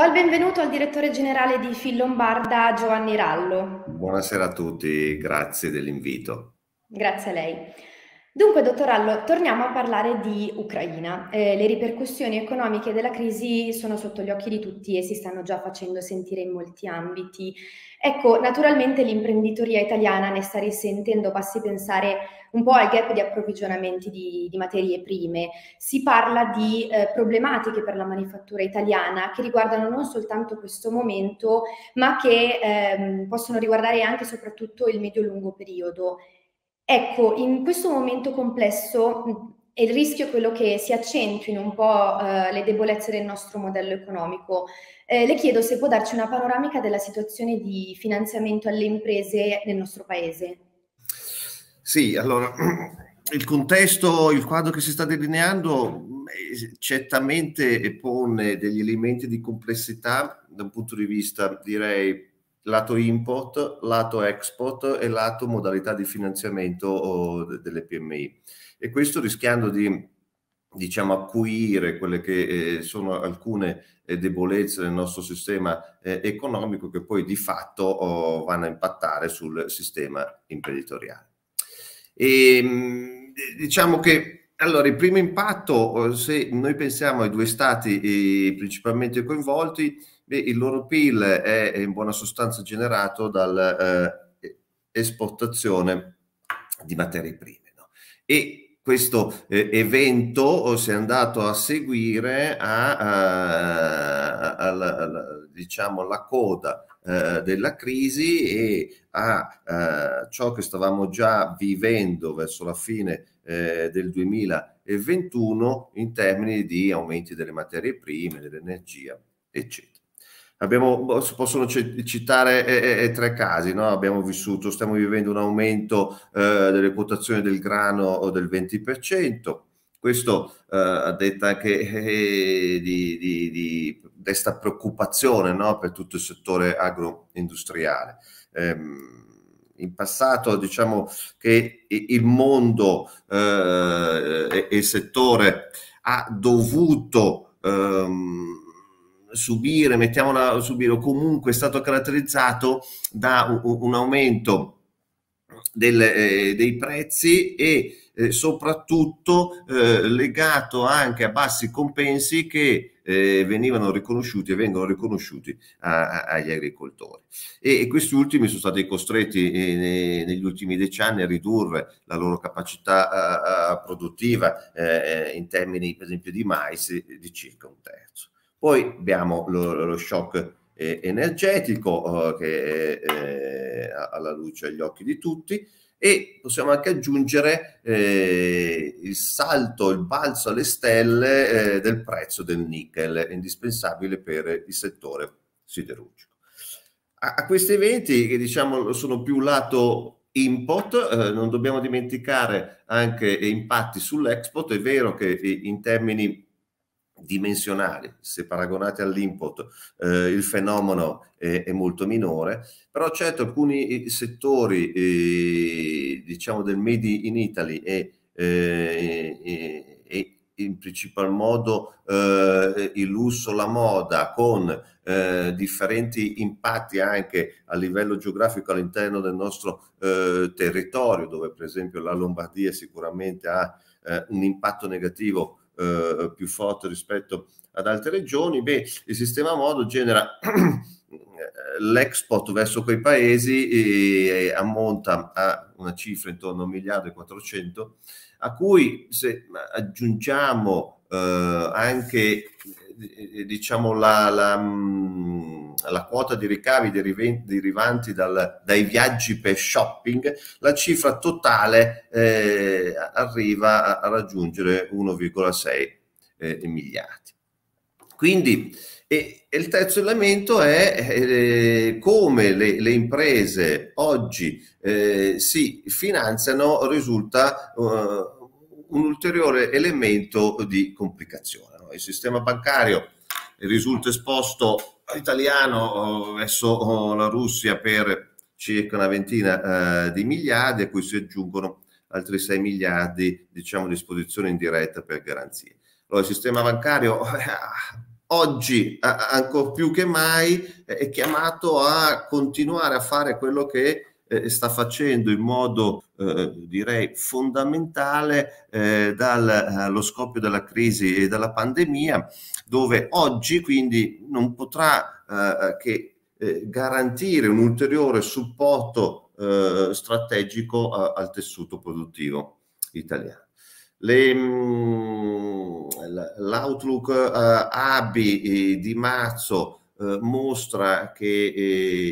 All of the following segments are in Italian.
Do il benvenuto al direttore generale di Fil Lombarda, Giovanni Rallo. Buonasera a tutti, grazie dell'invito. Grazie a lei. Dunque, dottor Allo, torniamo a parlare di Ucraina. Eh, le ripercussioni economiche della crisi sono sotto gli occhi di tutti e si stanno già facendo sentire in molti ambiti. Ecco, naturalmente l'imprenditoria italiana ne sta risentendo, basti pensare un po' al gap di approvvigionamenti di, di materie prime. Si parla di eh, problematiche per la manifattura italiana che riguardano non soltanto questo momento, ma che ehm, possono riguardare anche e soprattutto il medio-lungo periodo. Ecco, in questo momento complesso mm, e il rischio è quello che si accentuino un po' eh, le debolezze del nostro modello economico. Eh, le chiedo se può darci una panoramica della situazione di finanziamento alle imprese nel nostro paese. Sì, allora il contesto, il quadro che si sta delineando mm, certamente pone degli elementi di complessità da un punto di vista, direi, lato import, lato export e lato modalità di finanziamento delle PMI. E questo rischiando di diciamo, acuire quelle che eh, sono alcune eh, debolezze del nostro sistema eh, economico che poi di fatto oh, vanno a impattare sul sistema imprenditoriale. E, ehm, diciamo che allora, il primo impatto, oh, se noi pensiamo ai due stati eh, principalmente coinvolti, Beh, il loro PIL è in buona sostanza generato dall'esportazione eh, di materie prime. No? E questo eh, evento oh, si è andato a seguire a, a, a, alla, diciamo, alla coda eh, della crisi e a ciò che stavamo già vivendo verso la fine eh, del 2021 in termini di aumenti delle materie prime, dell'energia, eccetera. Abbiamo, boh, si possono citare eh, eh, tre casi, no? abbiamo vissuto, stiamo vivendo un aumento eh, delle quotazioni del grano del 20%, questo eh, a detta anche eh, eh, di, di, di, desta preoccupazione no? per tutto il settore agroindustriale. Ehm, in passato diciamo che il mondo e il settore ha dovuto ehm, subire, mettiamola subire, o comunque è stato caratterizzato da un, un aumento del, eh, dei prezzi e eh, soprattutto eh, legato anche a bassi compensi che eh, venivano riconosciuti e vengono riconosciuti a, a, agli agricoltori. E, e, questi ultimi sono stati costretti eh, ne, negli ultimi dieci anni a ridurre la loro capacità a, eh, produttiva in termini per esempio di mais di circa un terzo. Poi abbiamo lo, lo shock eh, energetico eh, che è eh, alla luce agli occhi di tutti e possiamo anche aggiungere eh, il salto, il balzo alle stelle eh, del prezzo del nickel, indispensabile per il settore siderurgico. A, a questi eventi che diciamo sono più lato import, eh, non dobbiamo dimenticare anche impatti sull'export, è vero che in termini dimensionali, se paragonati all'input eh, il fenomeno è, è, molto minore, però certo alcuni eh, settori eh, diciamo del made in Italy e, eh, e in principal modo eh, il lusso, la moda con eh, differenti impatti anche a livello geografico all'interno del nostro territorio dove per esempio la Lombardia sicuramente ha un impatto negativo eh, più forte rispetto ad altre regioni, beh, il sistema modo genera l'export verso quei paesi e, ammonta a una cifra intorno a 1 miliardo e 400, a cui se aggiungiamo eh, anche eh, diciamo, la, la, mm, la, quota di ricavi derivanti dal, dai viaggi per shopping, la cifra totale eh, arriva a, raggiungere 1,6 eh, miliardi. Quindi e, e il terzo elemento è eh, come le, le, imprese oggi eh, si finanziano risulta eh, un ulteriore elemento di complicazione il sistema bancario risulta esposto italiano eh, verso eh, la Russia per circa una ventina eh, di miliardi, a cui si aggiungono altri 6 miliardi diciamo, a disposizione indiretta per garanzie. Allora, il sistema bancario oggi, eh, ancora più che mai, è chiamato a continuare a fare quello che eh, sta facendo in modo eh, direi fondamentale eh, dallo eh, scoppio della crisi e dalla pandemia, dove oggi quindi non potrà eh, che eh, garantire un ulteriore supporto strategico al tessuto produttivo italiano. Le, mm, l'outlook ABI di marzo eh, mostra che eh,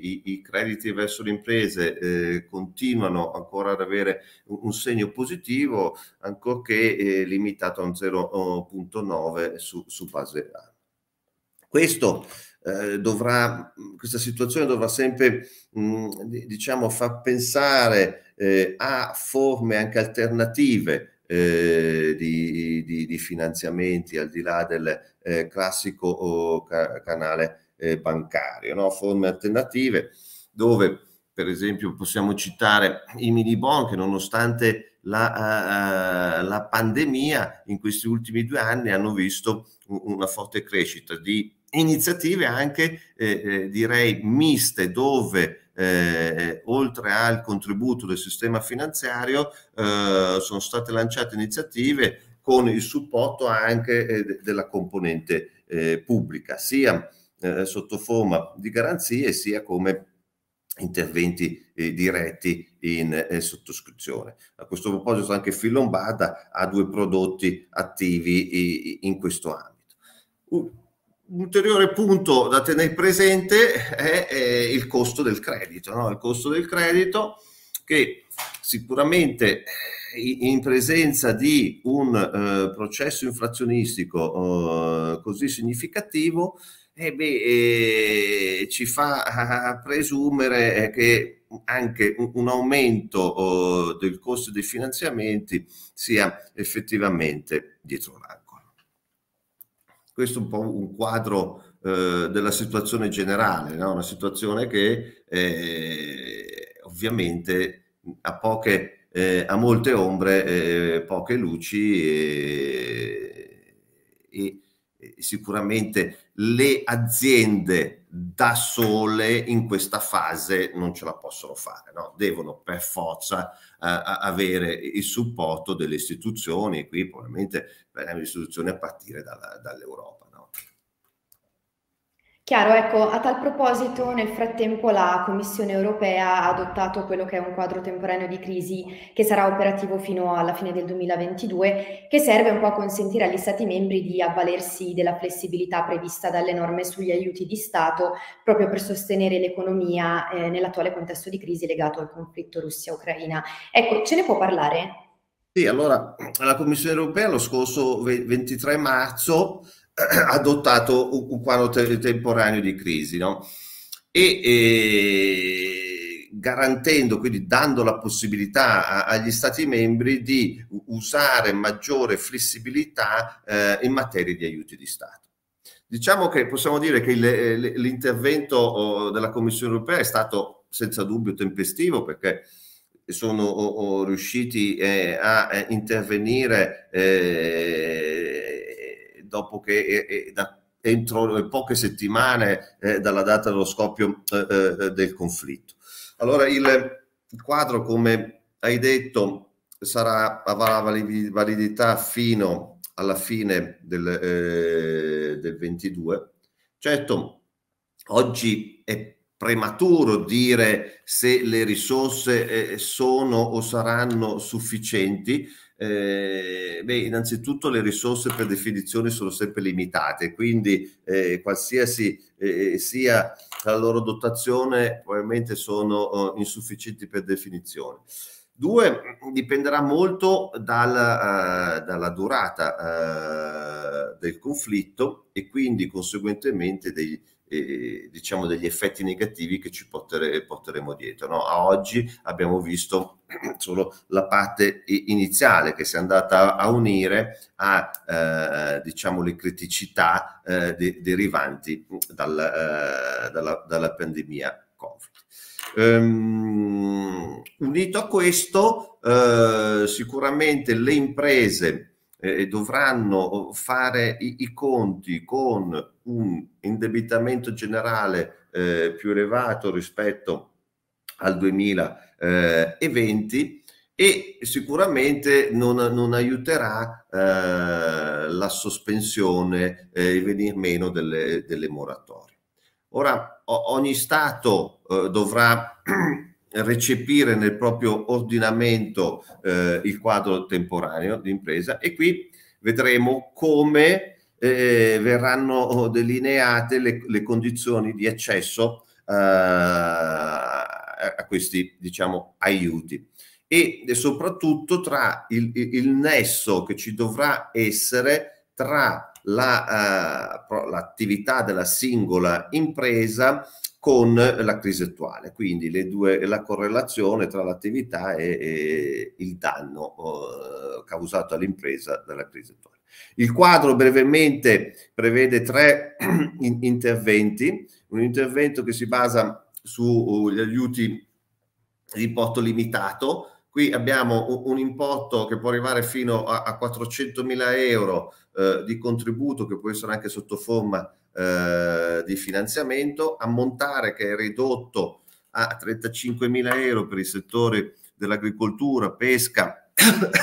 i, i, crediti verso le imprese eh, continuano ancora ad avere un, un segno positivo, ancorché eh, limitato a un 0.9 eh, su, su base A. Questo eh, dovrà, questa situazione dovrà sempre mh, diciamo, far pensare eh, a forme anche alternative eh, di, di, di, finanziamenti al di là del classico oh, ca canale eh, bancario, no? forme alternative dove per esempio possiamo citare i mini bond che nonostante la, uh, la, pandemia in questi ultimi due anni hanno visto una forte crescita di iniziative anche eh, eh, direi miste dove eh, oltre al contributo del sistema finanziario, eh, sono state lanciate iniziative con il supporto anche eh, della componente eh, pubblica, sia eh, sotto forma di garanzie sia come interventi eh, diretti in eh, sottoscrizione. A questo proposito anche Phil Lombarda ha due prodotti attivi in questo ambito. Un ulteriore punto da tenere presente è, è il costo del credito, no? il costo del credito che sicuramente eh, in presenza di un eh, processo inflazionistico eh, così significativo eh beh, eh, ci fa eh, presumere eh, che anche un, aumento oh, del costo dei finanziamenti sia effettivamente dietro l'angolo. Questo è un po' un quadro eh, della situazione generale, no? una situazione che eh, ovviamente ha, poche, eh, ha molte ombre, eh, poche luci e sicuramente le aziende da sole in questa fase non ce la possono fare, no? devono per forza eh, avere il supporto delle istituzioni, e qui probabilmente le istituzioni a partire dalla, dall'Europa. Chiaro, ecco, a tal proposito nel frattempo la Commissione europea ha adottato quello che è un quadro temporaneo di crisi che sarà operativo fino alla fine del 2022, che serve un po' a consentire agli Stati membri di avvalersi della flessibilità prevista dalle norme sugli aiuti di Stato proprio per sostenere l'economia eh, nell'attuale contesto di crisi legato al conflitto Russia-Ucraina. Ecco, ce ne può parlare? Sì, allora la Commissione europea lo scorso 23 marzo adottato un, quadro temporaneo di crisi, no? E, e, garantendo, quindi dando la possibilità a, agli Stati membri di usare maggiore flessibilità eh, in materia di aiuti di Stato. Diciamo che possiamo dire che il, l'intervento della Commissione europea è stato senza dubbio tempestivo perché sono riusciti eh, a eh, intervenire eh, dopo che è, è da, entro poche settimane eh, dalla data dello scoppio eh, eh, del conflitto. Allora il quadro, come hai detto, sarà, avrà validità fino alla fine del, eh, del 22. Certo, oggi è prematuro dire se le risorse eh, sono o saranno sufficienti, eh, beh, innanzitutto le risorse per definizione sono sempre limitate, quindi eh, qualsiasi eh, sia la loro dotazione probabilmente sono eh, insufficienti per definizione. Due, dipenderà molto dalla, uh, eh, dalla durata uh, del conflitto e quindi conseguentemente dei, eh, diciamo degli effetti negativi che ci portere, porteremo dietro. No? A oggi abbiamo visto solo la parte iniziale che si è andata a unire a eh, diciamo le criticità eh, de derivanti dal, eh, dalla, dalla, pandemia Covid. Um, unito a questo, eh, sicuramente le imprese eh, dovranno fare i, i, conti con un indebitamento generale eh, più elevato rispetto al 2020 eh, e sicuramente non, non aiuterà eh, la sospensione e eh, il venir meno delle, delle moratorie. Ora ogni Stato dovrà recepire nel proprio ordinamento eh, il quadro temporaneo di impresa e qui vedremo come eh, verranno delineate le, le, condizioni di accesso eh, a questi diciamo, aiuti e soprattutto tra il, il, nesso che ci dovrà essere tra eh, l'attività la, uh, della singola impresa con la crisi attuale, quindi due, la correlazione tra l'attività e, e il danno eh, causato all'impresa dalla crisi attuale. Il quadro brevemente prevede tre interventi, un intervento che si basa sugli aiuti di importo limitato, qui abbiamo un, importo che può arrivare fino a, 400.000 euro eh, di contributo che può essere anche sotto forma eh, di finanziamento, ammontare che è ridotto a 35.000 euro per i settori dell'agricoltura, pesca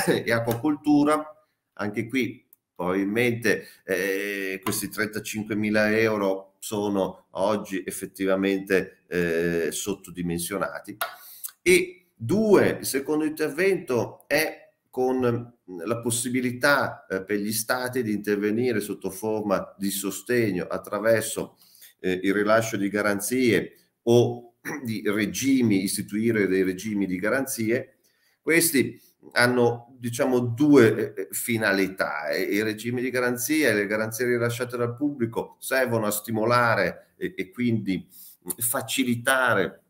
e acquacoltura, anche qui probabilmente eh, questi 35.000 euro sono oggi effettivamente eh, sottodimensionati. E due, il secondo intervento è con la possibilità eh, per gli stati di intervenire sotto forma di sostegno attraverso eh, il rilascio di garanzie o di regimi, istituire dei regimi di garanzie, questi hanno diciamo due eh, eh finalità. Eh, I regimi di garanzia e le garanzie rilasciate dal pubblico servono a stimolare e, e quindi facilitare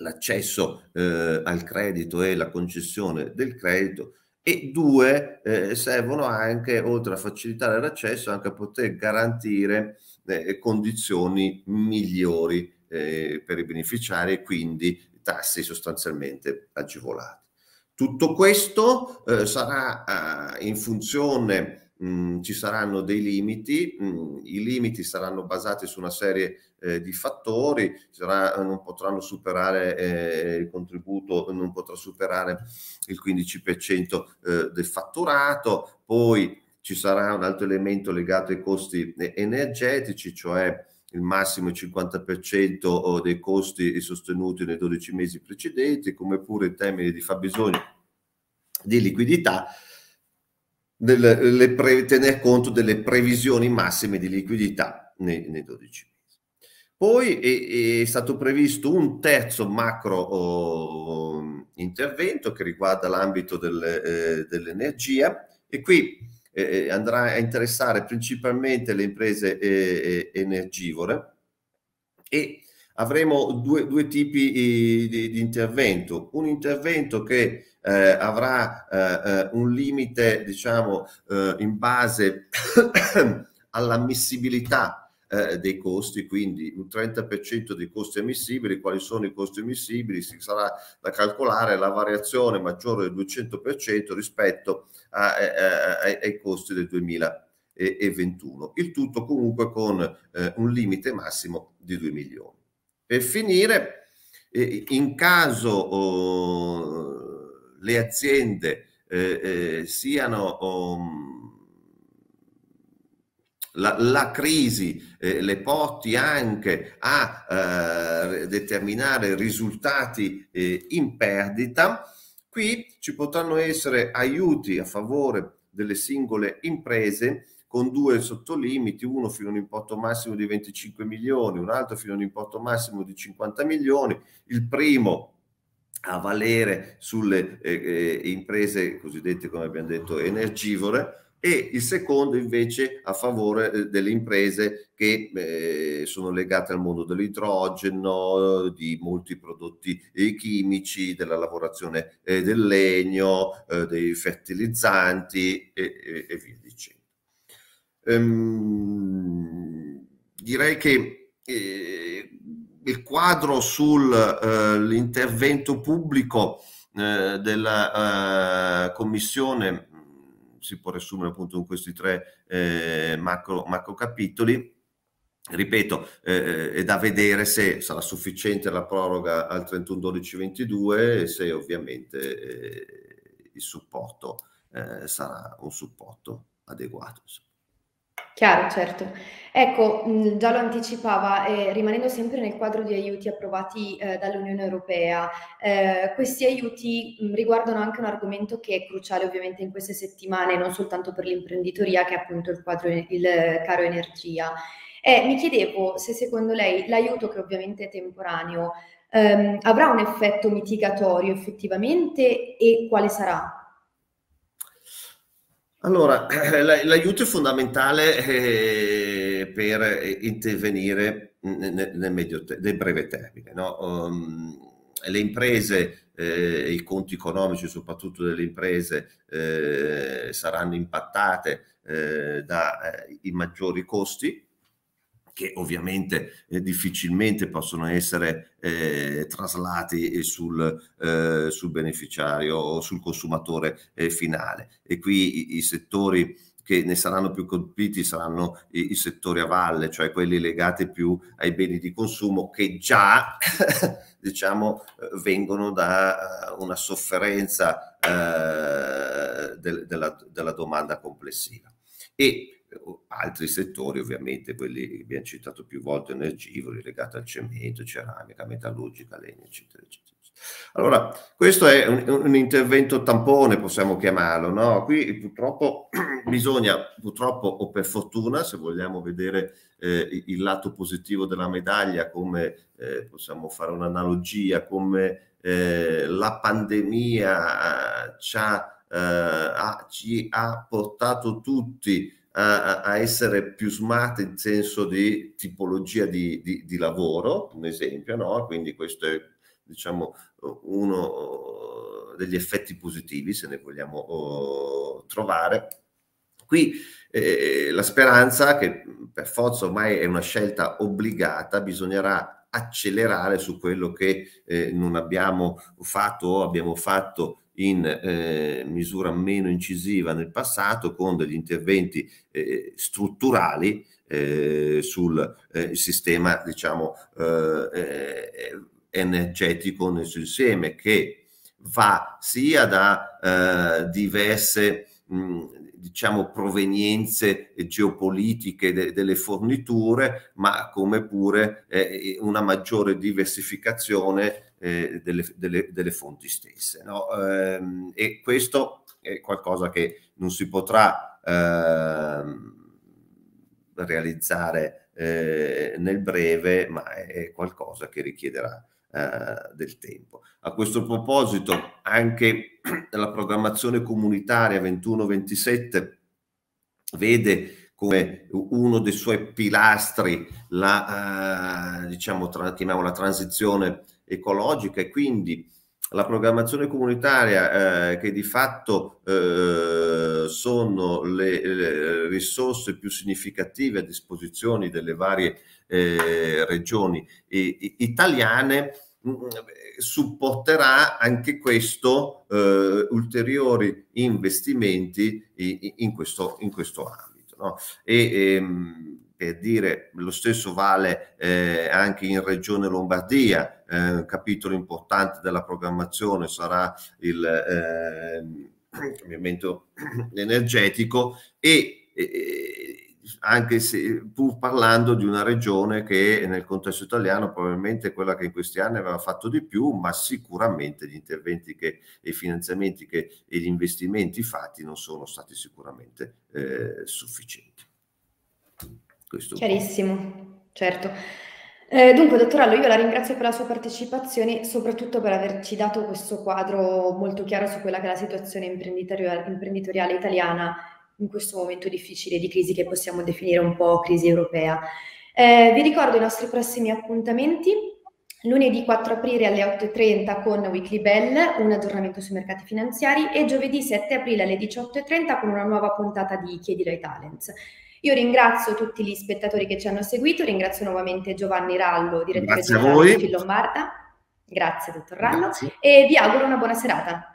l'accesso eh, al credito e la concessione del credito e due eh, servono anche, oltre a facilitare l'accesso, anche a poter garantire eh, condizioni migliori eh, per i beneficiari e quindi tassi sostanzialmente agevolati. Tutto questo eh, sarà eh, in funzione Mm, ci saranno dei limiti, mh, mm, i limiti saranno basati su una serie eh, di fattori, sarà, eh, non potranno superare eh, il contributo, non potrà superare il 15% eh, del fatturato, poi ci sarà un altro elemento legato ai costi eh, energetici, cioè il massimo 50% dei costi sostenuti nei 12 mesi precedenti, come pure in termini di fabbisogno di liquidità, del, pre, tener conto delle previsioni massime di liquidità nei, nei 12 mesi. Poi è, è, stato previsto un terzo macro oh, intervento che riguarda l'ambito del, eh, dell'energia e qui eh, eh, andrà a interessare principalmente le imprese eh, eh energivore e avremo due, due tipi eh, di, di, intervento. Un intervento che eh, avrà eh, eh, un limite, diciamo, eh, in base all'ammissibilità eh, dei costi, quindi un 30% dei costi ammissibili, quali sono i costi ammissibili, si sarà da calcolare la variazione maggiore del 200% rispetto a, a, a, ai costi del 2021. Il tutto comunque con eh, un limite massimo di 2 milioni. Per finire, in caso... Oh, le aziende eh, eh, siano um, la, la, crisi eh, le porti anche a eh, determinare risultati eh, in perdita, qui ci potranno essere aiuti a favore delle singole imprese con due sottolimiti, uno fino a un importo massimo di 25 milioni, un altro fino a un importo massimo di 50 milioni, il primo a valere sulle eh, eh, imprese cosiddette, come abbiamo detto, energivore e il secondo invece a favore eh, delle imprese che eh, sono legate al mondo dell'idrogeno, di molti prodotti eh, chimici, della lavorazione eh, del legno, eh, dei fertilizzanti e, e, e via dicendo. Ehm, direi che il quadro sull'intervento eh, pubblico eh, della eh, Commissione mm, si può riassumere appunto in questi tre eh, macro, macro, capitoli. Ripeto, eh, eh, è da vedere se sarà sufficiente la proroga al 31-12-22 e se ovviamente il supporto sarà un supporto adeguato. Chiaro, certo. Ecco, mm, già lo anticipava, eh, rimanendo sempre nel quadro di aiuti approvati eh, dall'Unione Europea, eh, questi aiuti mh, mm, riguardano anche un argomento che è cruciale ovviamente in queste settimane, non soltanto per l'imprenditoria, che è appunto il, quadro, il caro energia. E eh, mi chiedevo se secondo lei l'aiuto, che ovviamente è temporaneo, ehm, avrà un effetto mitigatorio effettivamente e quale sarà? Allora, l'aiuto è fondamentale eh, per eh, intervenire nel, medio, nel breve termine. No? Ehm, le imprese, eh, i conti economici soprattutto delle imprese, saranno impattate dai maggiori costi che ovviamente eh, difficilmente possono essere eh, traslati eh, sul, eh, sul, beneficiario o sul consumatore eh, finale. E qui i, i, settori che ne saranno più colpiti saranno i, i, settori a valle, cioè quelli legati più ai beni di consumo che già diciamo, eh, vengono da una sofferenza del, della, della domanda complessiva. E altri settori, ovviamente quelli che abbiamo citato più volte, energivori, legati al cemento, ceramica, metallurgica, legno, eccetera, eccetera. Allora, questo è un, un intervento tampone, possiamo chiamarlo, no? Qui purtroppo bisogna, purtroppo o per fortuna, se vogliamo vedere eh, il lato positivo della medaglia, come eh, possiamo fare un'analogia, come eh, la pandemia ci ha, eh, ha, ci ha portato tutti a, a essere più smart in senso di tipologia di, di, di lavoro, un esempio, no? quindi questo è diciamo, uno degli effetti positivi, se ne vogliamo oh, trovare. Qui eh, la speranza, che per forza ormai è una scelta obbligata, bisognerà accelerare su quello che eh, non abbiamo fatto o abbiamo fatto in eh, misura meno incisiva nel passato con degli interventi eh, strutturali eh, sul eh, sistema diciamo, eh, eh, energetico nel suo insieme che va sia da diverse mh, diciamo provenienze geopolitiche de delle forniture, ma come pure eh, eh, una maggiore diversificazione eh, delle, delle, delle, fonti stesse. No? Ehm, e questo è qualcosa che non si potrà ehm, realizzare eh, nel breve, ma è qualcosa che richiederà eh, del tempo. A questo proposito, anche la programmazione comunitaria 21-27 vede come uno dei suoi pilastri la, eh, diciamo, tra, chiamiamola transizione ecologica e quindi la programmazione comunitaria eh, che di fatto eh, sono le, le, risorse più significative a disposizione delle varie eh, regioni italiane mm, supporterà anche questo eh, ulteriori investimenti in questo, in questo ambito. No? E, ehm, per dire lo stesso vale eh, anche in regione Lombardia, eh, un capitolo importante della programmazione sarà il eh, cambiamento energetico e, e anche se pur parlando di una regione che nel contesto italiano probabilmente è quella che in questi anni aveva fatto di più, ma sicuramente gli interventi che, e i finanziamenti che, e gli investimenti fatti non sono stati sicuramente eh, sufficienti. Questo Chiarissimo, qua. certo. Eh, dunque, dottorello, io la ringrazio per la sua partecipazione, soprattutto per averci dato questo quadro molto chiaro su quella che è la situazione imprenditoriale, imprenditoriale italiana in questo momento difficile di crisi che possiamo definire un po' crisi europea. Eh, vi ricordo i nostri prossimi appuntamenti. Lunedì 4 aprile alle 8.30 con Weekly Bell, un aggiornamento sui mercati finanziari e giovedì 7 aprile alle 18.30 con una nuova puntata di Chiedi ai Talents. Io ringrazio tutti gli spettatori che ci hanno seguito, ringrazio nuovamente Giovanni Rallo, direttore di Lombarda. Grazie, dottor Rallo, Grazie. e vi auguro una buona serata.